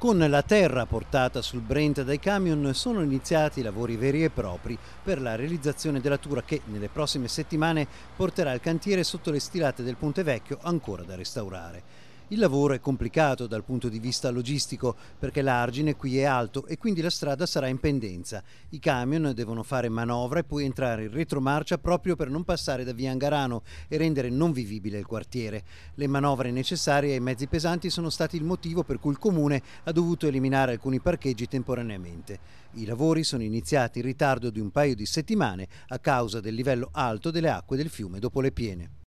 Con la terra portata sul Brent dai camion sono iniziati i lavori veri e propri per la realizzazione della Tura che nelle prossime settimane porterà il cantiere sotto le stilate del Ponte Vecchio ancora da restaurare. Il lavoro è complicato dal punto di vista logistico perché l'argine qui è alto e quindi la strada sarà in pendenza. I camion devono fare manovra e poi entrare in retromarcia proprio per non passare da via Angarano e rendere non vivibile il quartiere. Le manovre necessarie ai mezzi pesanti sono stati il motivo per cui il comune ha dovuto eliminare alcuni parcheggi temporaneamente. I lavori sono iniziati in ritardo di un paio di settimane a causa del livello alto delle acque del fiume dopo le piene.